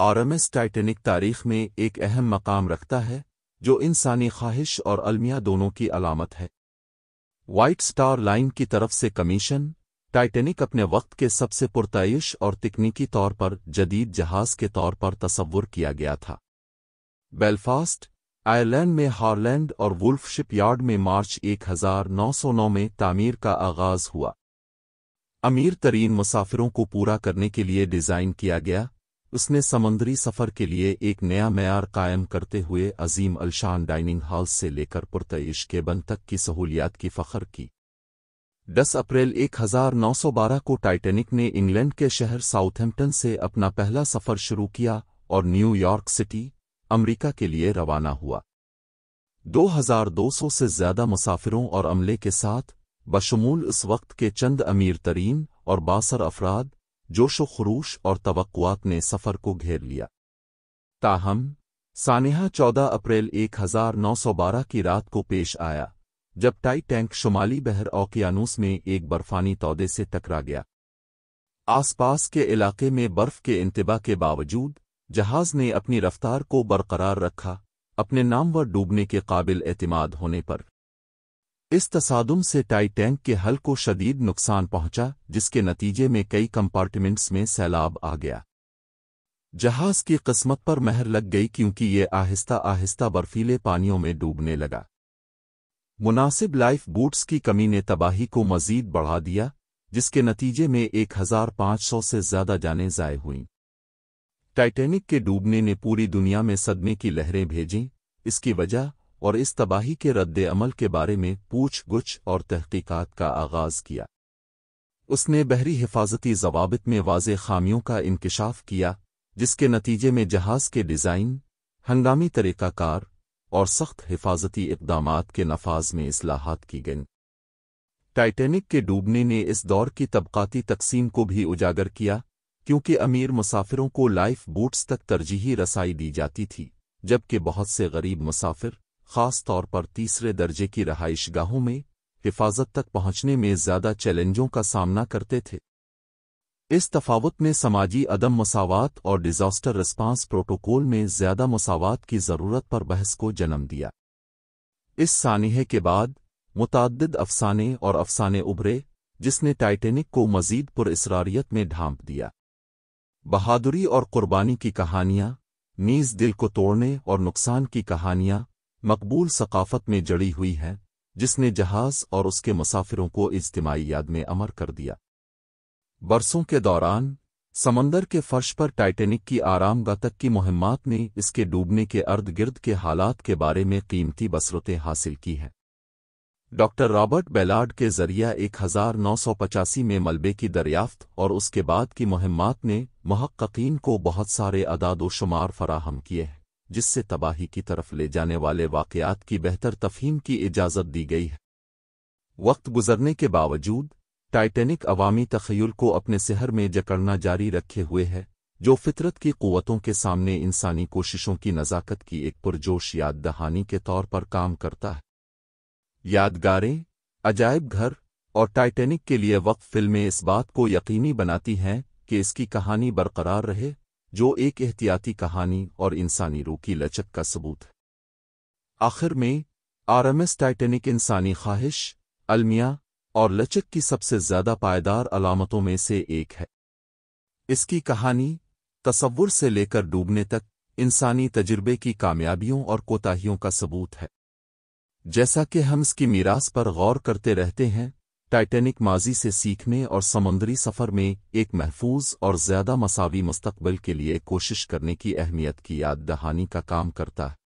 RMS Titanic तारीख में एक अहम मकाम रखता है जो इंसानी ख्वाहिश और अलमिया दोनों की अलामत है वाइट स्टार लाइन की तरफ से कमीशन टाइटेनिक अपने वक्त के सबसे पुरतश और तकनीकी तौर पर जदीद जहाज के तौर पर तस्वुर किया गया था बेलफास्ट आयरलैंड में हारलैंड और वुल्फ शिपयार्ड में मार्च 1909 में तामीर का आगाज हुआ अमीर तरीन मुसाफिरों को पूरा करने के लिए डिज़ाइन किया गया उसने समंदरी सफ़र के लिए एक नया मैार कायम करते हुए अजीम अलशान डाइनिंग हॉल से लेकर पुरतश केबन तक की सहूलियात की फ़खर की 10 अप्रैल 1912 को टाइटेनिक ने इंग्लैंड के शहर साउथहैम्पटन से अपना पहला सफ़र शुरू किया और न्यूयॉर्क सिटी अमरीका के लिए रवाना हुआ 2200 से ज़्यादा मुसाफिरों और अमले के साथ बशमूल उस वक्त के चंद अमीर तरीन और बासर अफराद जोशो खरूश और तवक्वात ने सफ़र को घेर लिया ताहम सानहा 14 अप्रैल 1912 की रात को पेश आया जब टाई टैंक शुमाली बहर ओकियानूस में एक बर्फानी तोदे से टकरा गया आसपास के इलाके में बर्फ के इंतबा के बावजूद जहाज ने अपनी रफ्तार को बरकरार रखा अपने नामवर डूबने के काबिल एतमाद होने पर इस तसादुम से टाइटैंक के हल को शदीद नुकसान पहुंचा जिसके नतीजे में कई कंपार्टमेंट्स में सैलाब आ गया जहाज की किस्मत पर महर लग गई क्योंकि ये आहिस्ता आहिस्ता बर्फीले पानियों में डूबने लगा मुनासिब लाइफ बूट्स की कमी ने तबाही को मजीद बढ़ा दिया जिसके नतीजे में एक हजार पाँच सौ से ज्यादा जाने ज़ाय हुईं टाइटैनिक के डूबने ने पूरी दुनिया में सदमे की लहरें भेजी इसकी वजह और इस तबाही के रद्द अमल के बारे में पूछ गुछ और तहकीकात का आगाज़ किया उसने बहरी हिफाजती जवाबित में वाज खामियों का इंकशाफ किया जिसके नतीजे में जहाज़ के डिज़ाइन हंगामी तरीक़ाकार और सख्त हिफाजती इकदाम के नफाज में असलाहत की गईं टाइटेनिक के डूबने ने इस दौर की तबकाती तकसीम को भी उजागर किया क्योंकि अमीर मुसाफिरों को लाइफ बूट्स तक तरजीही रसाई दी जाती थी जबकि बहुत से गरीब मुसाफिर खास तौर पर तीसरे दर्जे की रहाइशगाहों में हिफाजत तक पहुंचने में ज्यादा चैलेंजों का सामना करते थे इस तफावत ने समाजी अदम मसावत और डिजास्टर रिस्पांस प्रोटोकॉल में ज्यादा मसावत की जरूरत पर बहस को जन्म दिया इस सानहे के बाद मुतद अफसाने और अफसाने उभरे जिसने टाइटेनिक को मजीद पुरसरारियत में ढांप दिया बहादुरी और कुर्बानी की कहानियां नीज दिल को तोड़ने और नुकसान की कहानियां मकबूल सकाफत में जड़ी हुई है जिसने जहाज और उसके मुसाफिरों को इज्तमाही याद में अमर कर दिया बरसों के दौरान समंदर के फर्श पर टाइटेनिक की आराम गतक की मुहिमात ने इसके डूबने के अर्द गिर्द के हालात के बारे में कीमती बसरतें हासिल की हैं डॉक्टर रॉबर्ट बेलार्ड के जरिया पचासी में मलबे की दरियाफ्त और उसके बाद की मुहिमात ने महक्कीन को बहुत सारे अदादोशुमार फराहम किए हैं जिससे तबाही की तरफ ले जाने वाले वाक़ात की बेहतर तफहीम की इजाज़त दी गई है वक्त गुजरने के बावजूद टाइटेनिक अवामी तखयल को अपने सिहर में जकड़ना जारी रखे हुए है जो फितरत की क़वतों के सामने इंसानी कोशिशों की नज़ाकत की एक पुरजोश याद दहानी के तौर पर काम करता है यादगारें अजायब घर और टाइटेनिक के लिए वक्त फिल्में इस बात को यकीनी बनाती हैं कि इसकी कहानी बरकरार रहे जो एक एहतियाती कहानी और इंसानी रूह की लचक का सबूत है आखिर में आरएमएस टाइटेनिक इंसानी ख्वाहिश अलमिया और लचक की सबसे ज्यादा पायदार अलामतों में से एक है इसकी कहानी तस्वुर से लेकर डूबने तक इंसानी तजुर्बे की कामयाबियों और कोताहियों का सबूत है जैसा कि हम इसकी मीरास पर गौर करते रहते हैं टाइटेनिक माजी से सीखने और समुद्री सफर में एक महफूज और ज्यादा मसावी मुस्तबल के लिए कोशिश करने की अहमियत की याद दहानी का काम करता है